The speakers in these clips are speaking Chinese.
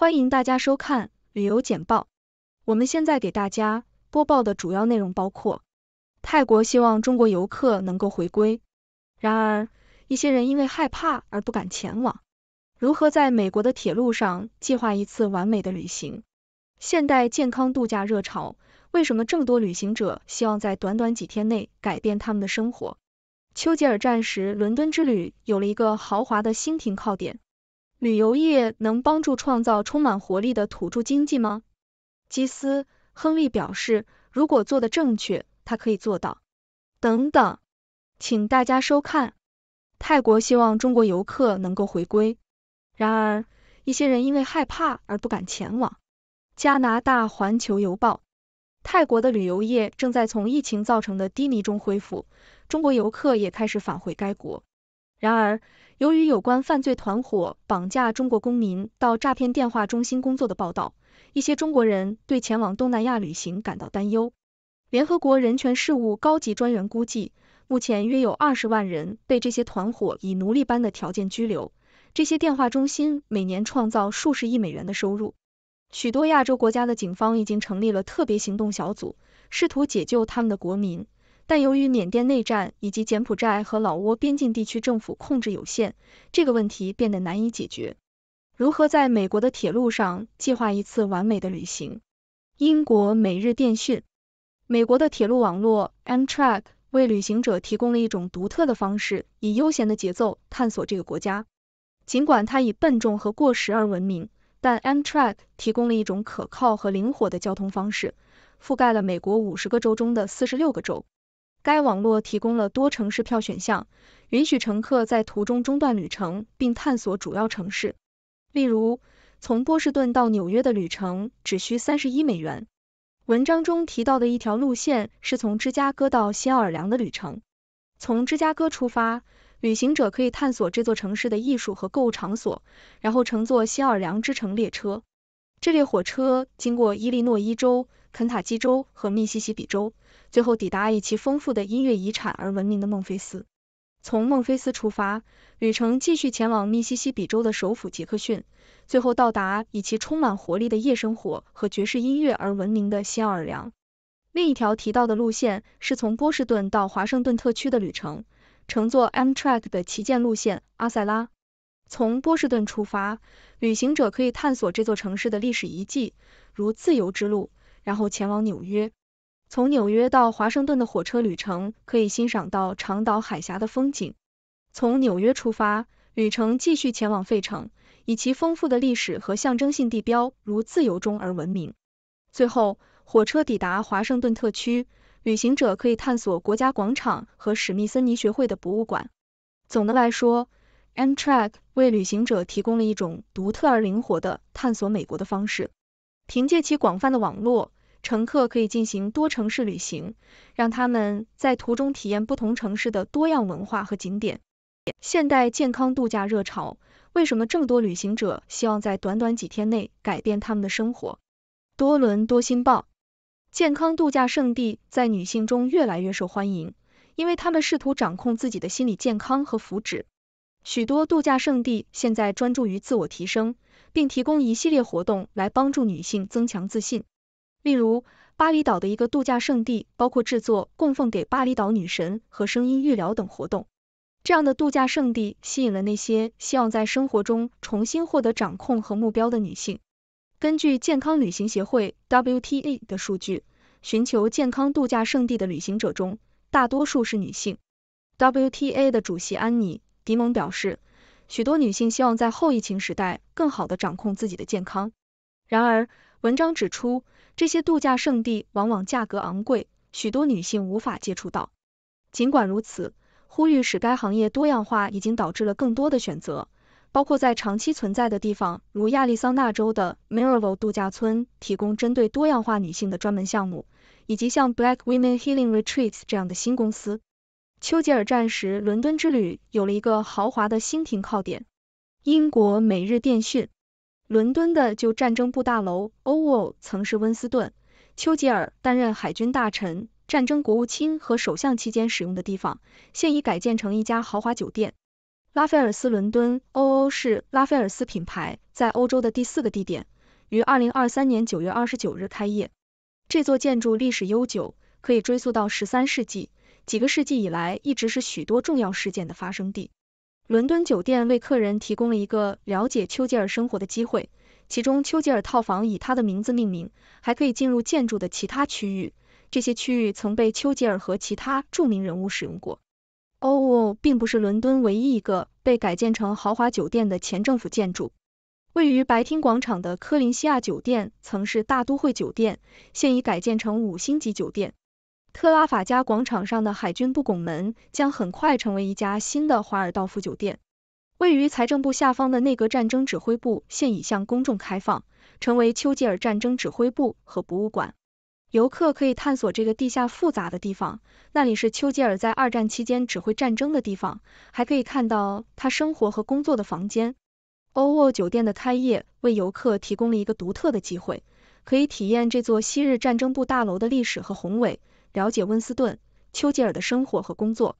欢迎大家收看旅游简报。我们现在给大家播报的主要内容包括：泰国希望中国游客能够回归，然而一些人因为害怕而不敢前往。如何在美国的铁路上计划一次完美的旅行？现代健康度假热潮，为什么这么多旅行者希望在短短几天内改变他们的生活？丘吉尔战时伦敦之旅有了一个豪华的新停靠点。旅游业能帮助创造充满活力的土著经济吗？基斯·亨利表示，如果做得正确，他可以做到。等等，请大家收看。泰国希望中国游客能够回归，然而一些人因为害怕而不敢前往。加拿大环球邮报：泰国的旅游业正在从疫情造成的低迷中恢复，中国游客也开始返回该国。然而，由于有关犯罪团伙绑架中国公民到诈骗电话中心工作的报道，一些中国人对前往东南亚旅行感到担忧。联合国人权事务高级专员估计，目前约有二十万人被这些团伙以奴隶般的条件拘留。这些电话中心每年创造数十亿美元的收入。许多亚洲国家的警方已经成立了特别行动小组，试图解救他们的国民。但由于缅甸内战以及柬埔寨和老挝边境地区政府控制有限，这个问题变得难以解决。如何在美国的铁路上计划一次完美的旅行？英国每日电讯。美国的铁路网络 Amtrak 为旅行者提供了一种独特的方式，以悠闲的节奏探索这个国家。尽管它以笨重和过时而闻名，但 Amtrak 提供了一种可靠和灵活的交通方式，覆盖了美国五十个州中的四十六个州。该网络提供了多城市票选项，允许乘客在途中中断旅程并探索主要城市。例如，从波士顿到纽约的旅程只需三十一美元。文章中提到的一条路线是从芝加哥到新奥尔良的旅程。从芝加哥出发，旅行者可以探索这座城市的艺术和购物场所，然后乘坐新奥尔良之城列车。这列火车经过伊利诺伊州、肯塔基州和密西西比州，最后抵达以其丰富的音乐遗产而闻名的孟菲斯。从孟菲斯出发，旅程继续前往密西西比州的首府杰克逊，最后到达以其充满活力的夜生活和爵士音乐而闻名的新奥尔良。另一条提到的路线是从波士顿到华盛顿特区的旅程，乘坐 Amtrak 的旗舰路线阿塞拉。从波士顿出发，旅行者可以探索这座城市的历史遗迹，如自由之路，然后前往纽约。从纽约到华盛顿的火车旅程可以欣赏到长岛海峡的风景。从纽约出发，旅程继续前往费城，以其丰富的历史和象征性地标如自由钟而闻名。最后，火车抵达华盛顿特区，旅行者可以探索国家广场和史密森尼学会的博物馆。总的来说，Amtrak 为旅行者提供了一种独特而灵活的探索美国的方式。凭借其广泛的网络，乘客可以进行多城市旅行，让他们在途中体验不同城市的多样文化和景点。现代健康度假热潮，为什么这么多旅行者希望在短短几天内改变他们的生活？多伦多新报：健康度假胜地在女性中越来越受欢迎，因为他们试图掌控自己的心理健康和福祉。许多度假胜地现在专注于自我提升，并提供一系列活动来帮助女性增强自信。例如，巴厘岛的一个度假胜地包括制作供奉给巴厘岛女神和声音愈疗等活动。这样的度假胜地吸引了那些希望在生活中重新获得掌控和目标的女性。根据健康旅行协会 （WTA） 的数据，寻求健康度假胜地的旅行者中，大多数是女性。WTA 的主席安妮。迪蒙表示，许多女性希望在后疫情时代更好地掌控自己的健康。然而，文章指出，这些度假胜地往往价格昂贵，许多女性无法接触到。尽管如此，呼吁使该行业多样化已经导致了更多的选择，包括在长期存在的地方，如亚利桑那州的 Maravol 度假村提供针对多样化女性的专门项目，以及像 Black Women Healing Retreats 这样的新公司。丘吉尔战时伦敦之旅有了一个豪华的新停靠点。英国每日电讯：伦敦的旧战争部大楼欧欧曾是温斯顿·丘吉尔担任海军大臣、战争国务卿和首相期间使用的地方，现已改建成一家豪华酒店——拉斐尔斯伦敦欧欧是拉斐尔斯品牌在欧洲的第四个地点，于二零二三年九月二十九日开业。这座建筑历史悠久，可以追溯到十三世纪。几个世纪以来一直是许多重要事件的发生地。伦敦酒店为客人提供了一个了解丘吉尔生活的机会，其中丘吉尔套房以他的名字命名，还可以进入建筑的其他区域，这些区域曾被丘吉尔和其他著名人物使用过。欧沃并不是伦敦唯一一个被改建成豪华酒店的前政府建筑。位于白厅广场的科林西亚酒店曾是大都会酒店，现已改建成五星级酒店。特拉法加广场上的海军部拱门将很快成为一家新的华尔道夫酒店。位于财政部下方的内阁战争指挥部现已向公众开放，成为丘吉尔战争指挥部和博物馆。游客可以探索这个地下复杂的地方，那里是丘吉尔在二战期间指挥战争的地方，还可以看到他生活和工作的房间。欧沃酒店的开业为游客提供了一个独特的机会，可以体验这座昔日战争部大楼的历史和宏伟。了解温斯顿·丘吉尔的生活和工作。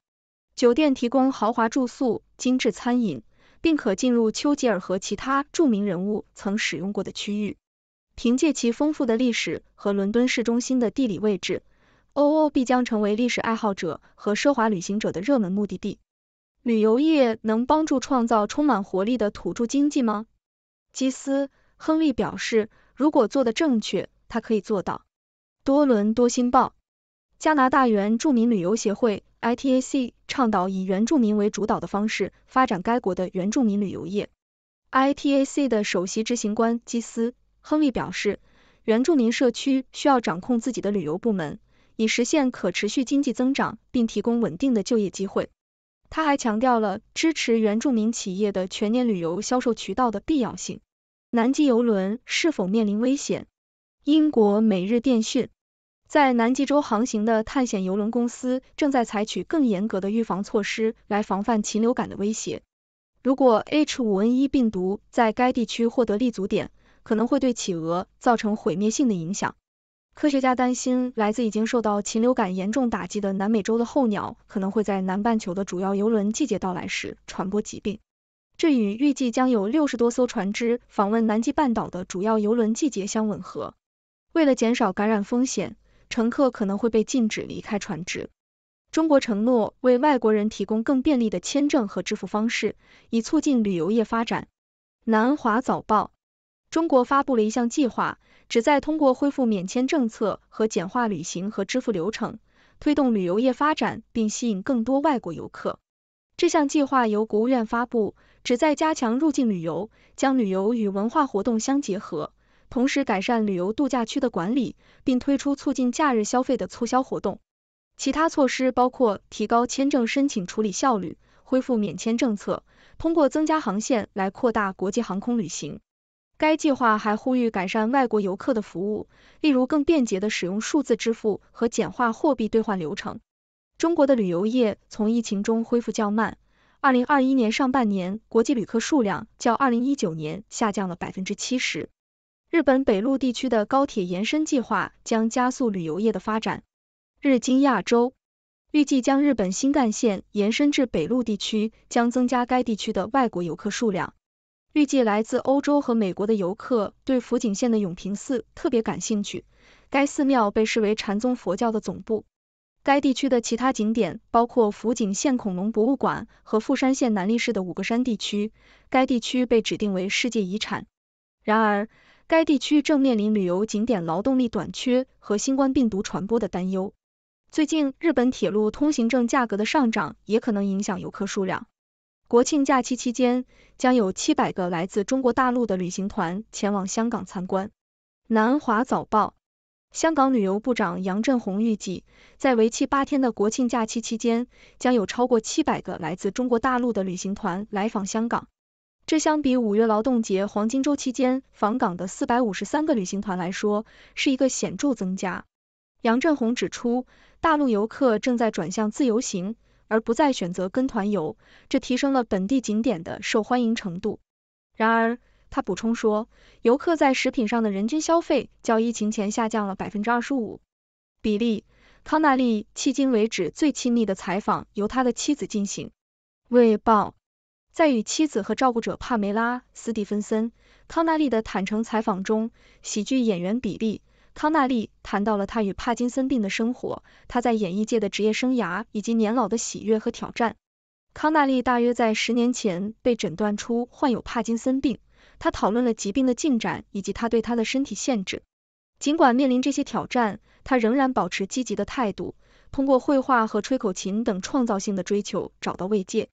酒店提供豪华住宿、精致餐饮，并可进入丘吉尔和其他著名人物曾使用过的区域。凭借其丰富的历史和伦敦市中心的地理位置，欧欧必将成为历史爱好者和奢华旅行者的热门目的地。旅游业能帮助创造充满活力的土著经济吗？基斯·亨利表示，如果做的正确，他可以做到。多伦多星报。加拿大原住民旅游协会 （ITAC） 倡导以原住民为主导的方式发展该国的原住民旅游业。ITAC 的首席执行官基斯·亨利表示，原住民社区需要掌控自己的旅游部门，以实现可持续经济增长，并提供稳定的就业机会。他还强调了支持原住民企业的全年旅游销售渠道的必要性。南极游轮是否面临危险？英国每日电讯。在南极洲航行的探险游轮公司正在采取更严格的预防措施，来防范禽流感的威胁。如果 H5N1 病毒在该地区获得立足点，可能会对企鹅造成毁灭性的影响。科学家担心，来自已经受到禽流感严重打击的南美洲的候鸟，可能会在南半球的主要游轮季节到来时传播疾病。这与预计将有六十多艘船只访问南极半岛的主要游轮季节相吻合。为了减少感染风险，乘客可能会被禁止离开船只。中国承诺为外国人提供更便利的签证和支付方式，以促进旅游业发展。南华早报：中国发布了一项计划，旨在通过恢复免签政策和简化旅行和支付流程，推动旅游业发展并吸引更多外国游客。这项计划由国务院发布，旨在加强入境旅游，将旅游与文化活动相结合。同时改善旅游度假区的管理，并推出促进假日消费的促销活动。其他措施包括提高签证申请处理效率、恢复免签政策、通过增加航线来扩大国际航空旅行。该计划还呼吁改善外国游客的服务，例如更便捷的使用数字支付和简化货币兑换流程。中国的旅游业从疫情中恢复较慢，二零二一年上半年国际旅客数量较二零一九年下降了百分之七十。日本北陆地区的高铁延伸计划将加速旅游业的发展。日经亚洲预计，将日本新干线延伸至北陆地区，将增加该地区的外国游客数量。预计来自欧洲和美国的游客对福井县的永平寺特别感兴趣，该寺庙被视为禅宗佛教的总部。该地区的其他景点包括福井县恐龙博物馆和富山县南利市的五个山地区，该地区被指定为世界遗产。然而，该地区正面临旅游景点劳动力短缺和新冠病毒传播的担忧。最近，日本铁路通行证价格的上涨也可能影响游客数量。国庆假期期间，将有七百个来自中国大陆的旅行团前往香港参观。南华早报，香港旅游部长杨振宏预计，在为期八天的国庆假期期间，将有超过七百个来自中国大陆的旅行团来访香港。这相比五月劳动节黄金周期间访港的四百五十三个旅行团来说，是一个显著增加。杨振宏指出，大陆游客正在转向自由行，而不再选择跟团游，这提升了本地景点的受欢迎程度。然而，他补充说，游客在食品上的人均消费较疫情前下降了百分之二十五。比利·康纳利迄今为止最亲密的采访由他的妻子进行。卫报。在与妻子和照顾者帕梅拉·斯蒂芬森·康纳利的坦诚采访中，喜剧演员比利·康纳利谈到了他与帕金森病的生活，他在演艺界的职业生涯，以及年老的喜悦和挑战。康纳利大约在十年前被诊断出患有帕金森病，他讨论了疾病的进展以及他对他的身体限制。尽管面临这些挑战，他仍然保持积极的态度，通过绘画和吹口琴等创造性的追求找到慰藉。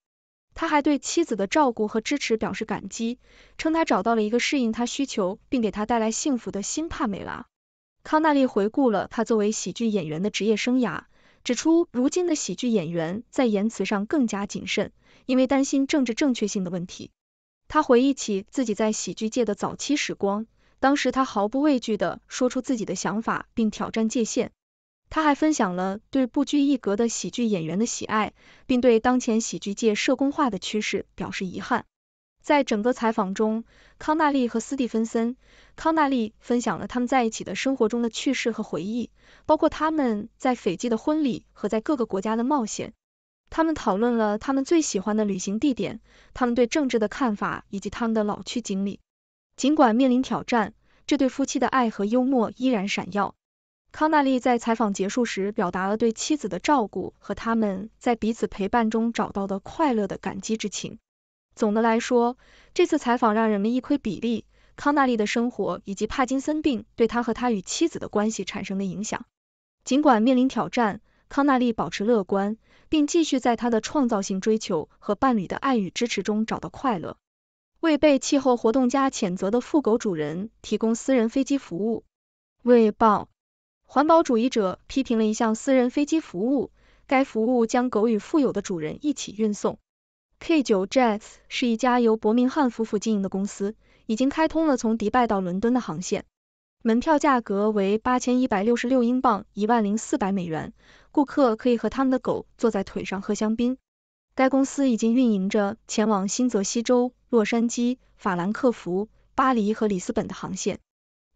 他还对妻子的照顾和支持表示感激，称他找到了一个适应他需求并给他带来幸福的新帕梅拉。康纳利回顾了他作为喜剧演员的职业生涯，指出如今的喜剧演员在言辞上更加谨慎，因为担心政治正确性的问题。他回忆起自己在喜剧界的早期时光，当时他毫不畏惧地说出自己的想法并挑战界限。他还分享了对不拘一格的喜剧演员的喜爱，并对当前喜剧界社工化的趋势表示遗憾。在整个采访中，康纳利和斯蒂芬森，康纳利分享了他们在一起的生活中的趣事和回忆，包括他们在斐济的婚礼和在各个国家的冒险。他们讨论了他们最喜欢的旅行地点，他们对政治的看法，以及他们的老去经历。尽管面临挑战，这对夫妻的爱和幽默依然闪耀。康纳利在采访结束时表达了对妻子的照顾和他们在彼此陪伴中找到的快乐的感激之情。总的来说，这次采访让人们一窥比利·康纳利的生活以及帕金森病对他和他与妻子的关系产生的影响。尽管面临挑战，康纳利保持乐观，并继续在他的创造性追求和伴侣的爱与支持中找到快乐。为被气候活动家谴责的富狗主人提供私人飞机服务。卫报。环保主义者批评了一项私人飞机服务，该服务将狗与富有的主人一起运送。K9 Jets 是一家由伯明翰夫妇经营的公司，已经开通了从迪拜到伦敦的航线，门票价格为八千一百六十六英镑一万零四百美元。顾客可以和他们的狗坐在腿上喝香槟。该公司已经运营着前往新泽西州、洛杉矶、法兰克福、巴黎和里斯本的航线。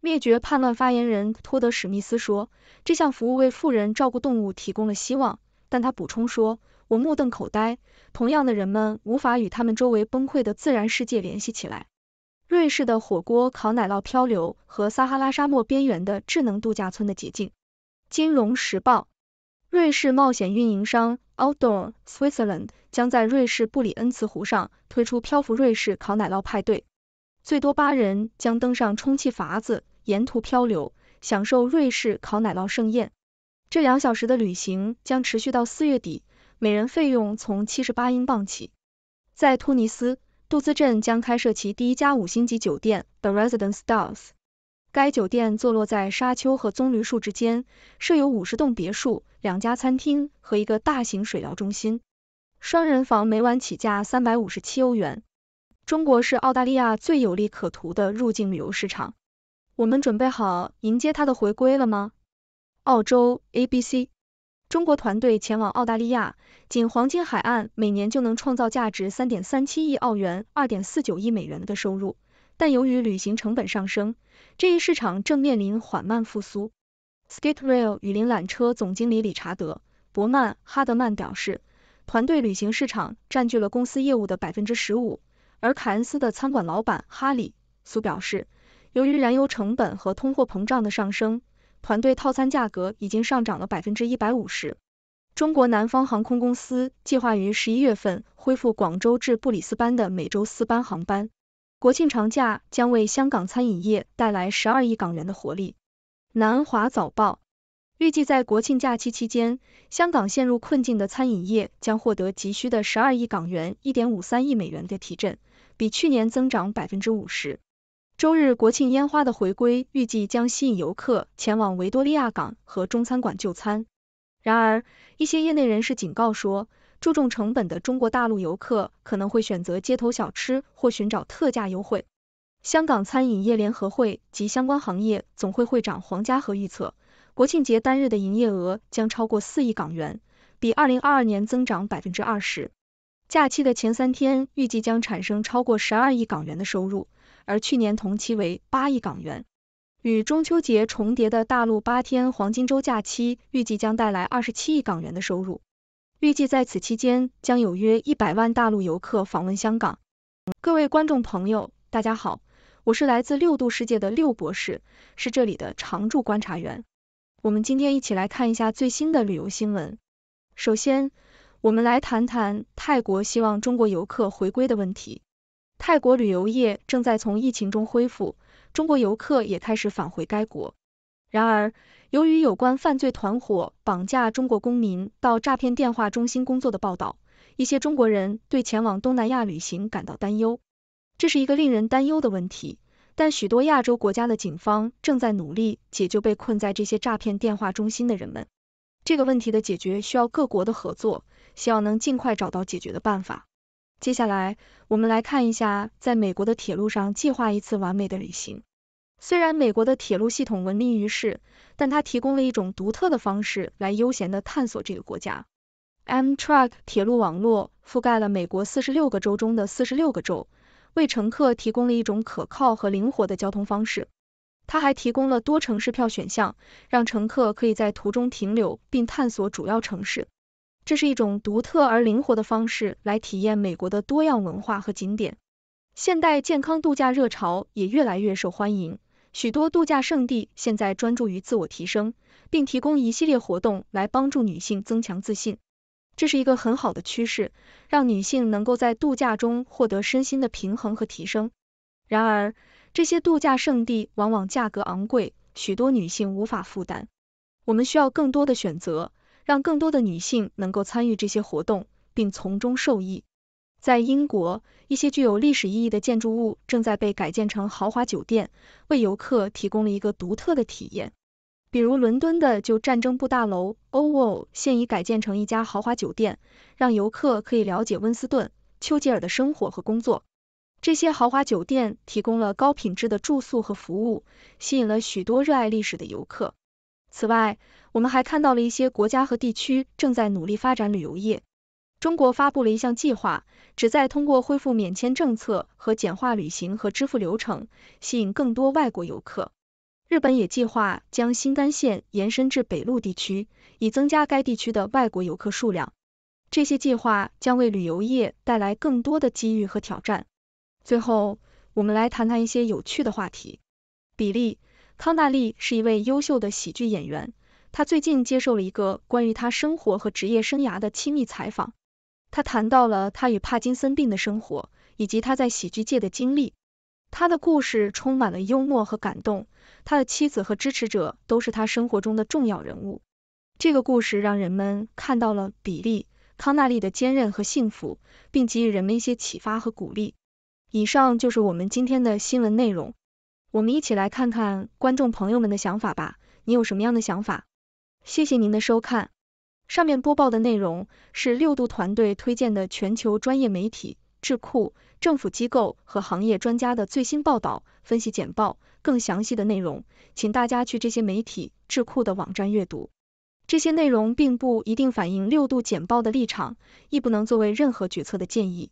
灭绝叛乱发言人托德史密斯说：“这项服务为富人照顾动物提供了希望。”但他补充说：“我目瞪口呆。同样的，人们无法与他们周围崩溃的自然世界联系起来。”瑞士的火锅烤奶酪漂流和撒哈拉沙漠边缘的智能度假村的捷径。《金融时报》瑞士冒险运营商 Outdoor Switzerland 将在瑞士布里恩茨湖上推出漂浮瑞士烤奶酪派对，最多八人将登上充气筏子。沿途漂流，享受瑞士烤奶酪盛宴。这两小时的旅行将持续到四月底，每人费用从七十八英镑起。在突尼斯杜兹镇将开设其第一家五星级酒店 The Residence Stars，该酒店坐落在沙丘和棕榈树之间，设有五十栋别墅、两家餐厅和一个大型水疗中心。双人房每晚起价三百五十七欧元。中国是澳大利亚最有利可图的入境旅游市场。我们准备好迎接他的回归了吗？澳洲 ABC 中国团队前往澳大利亚，仅黄金海岸每年就能创造价值三点三七亿澳元、二点四九亿美元的收入。但由于旅行成本上升，这一市场正面临缓慢复苏。Skate Rail 雨林缆车总经理理查德·伯曼·哈德曼表示，团队旅行市场占据了公司业务的百分之十五。而凯恩斯的餐馆老板哈里·苏表示。由于燃油成本和通货膨胀的上升，团队套餐价格已经上涨了百分之一百五十。中国南方航空公司计划于十一月份恢复广州至布里斯班的每周四班航班。国庆长假将为香港餐饮业带来十二亿港元的活力。南华早报预计，在国庆假期期间，香港陷入困境的餐饮业将获得急需的十二亿港元（一点五三亿美元）的提振，比去年增长百分之五十。周日国庆烟花的回归预计将吸引游客前往维多利亚港和中餐馆就餐。然而，一些业内人士警告说，注重成本的中国大陆游客可能会选择街头小吃或寻找特价优惠。香港餐饮业联合会及相关行业总会会长黄家和预测，国庆节单日的营业额将超过四亿港元，比二零二二年增长百分之二十。假期的前三天预计将产生超过十二亿港元的收入。而去年同期为八亿港元，与中秋节重叠的大陆八天黄金周假期预计将带来二十七亿港元的收入。预计在此期间将有约一百万大陆游客访问香港。各位观众朋友，大家好，我是来自六度世界的六博士，是这里的常驻观察员。我们今天一起来看一下最新的旅游新闻。首先，我们来谈谈泰国希望中国游客回归的问题。泰国旅游业正在从疫情中恢复，中国游客也开始返回该国。然而，由于有关犯罪团伙绑架中国公民到诈骗电话中心工作的报道，一些中国人对前往东南亚旅行感到担忧。这是一个令人担忧的问题，但许多亚洲国家的警方正在努力解救被困在这些诈骗电话中心的人们。这个问题的解决需要各国的合作，希望能尽快找到解决的办法。接下来，我们来看一下在美国的铁路上计划一次完美的旅行。虽然美国的铁路系统闻名于世，但它提供了一种独特的方式来悠闲地探索这个国家。Amtrak 铁路网络覆盖了美国四十六个州中的四十六个州，为乘客提供了一种可靠和灵活的交通方式。它还提供了多城市票选项，让乘客可以在途中停留并探索主要城市。这是一种独特而灵活的方式来体验美国的多样文化和景点。现代健康度假热潮也越来越受欢迎，许多度假胜地现在专注于自我提升，并提供一系列活动来帮助女性增强自信。这是一个很好的趋势，让女性能够在度假中获得身心的平衡和提升。然而，这些度假胜地往往价格昂贵，许多女性无法负担。我们需要更多的选择。让更多的女性能够参与这些活动，并从中受益。在英国，一些具有历史意义的建筑物正在被改建成豪华酒店，为游客提供了一个独特的体验。比如，伦敦的旧战争部大楼欧沃尔现已改建成一家豪华酒店，让游客可以了解温斯顿·丘吉尔的生活和工作。这些豪华酒店提供了高品质的住宿和服务，吸引了许多热爱历史的游客。此外，我们还看到了一些国家和地区正在努力发展旅游业。中国发布了一项计划，旨在通过恢复免签政策和简化旅行和支付流程，吸引更多外国游客。日本也计划将新干线延伸至北陆地区，以增加该地区的外国游客数量。这些计划将为旅游业带来更多的机遇和挑战。最后，我们来谈谈一些有趣的话题，比利。康纳利是一位优秀的喜剧演员，他最近接受了一个关于他生活和职业生涯的亲密采访。他谈到了他与帕金森病的生活，以及他在喜剧界的经历。他的故事充满了幽默和感动。他的妻子和支持者都是他生活中的重要人物。这个故事让人们看到了比利·康纳利的坚韧和幸福，并给予人们一些启发和鼓励。以上就是我们今天的新闻内容。我们一起来看看观众朋友们的想法吧，你有什么样的想法？谢谢您的收看。上面播报的内容是六度团队推荐的全球专业媒体、智库、政府机构和行业专家的最新报道、分析简报。更详细的内容，请大家去这些媒体、智库的网站阅读。这些内容并不一定反映六度简报的立场，亦不能作为任何决策的建议。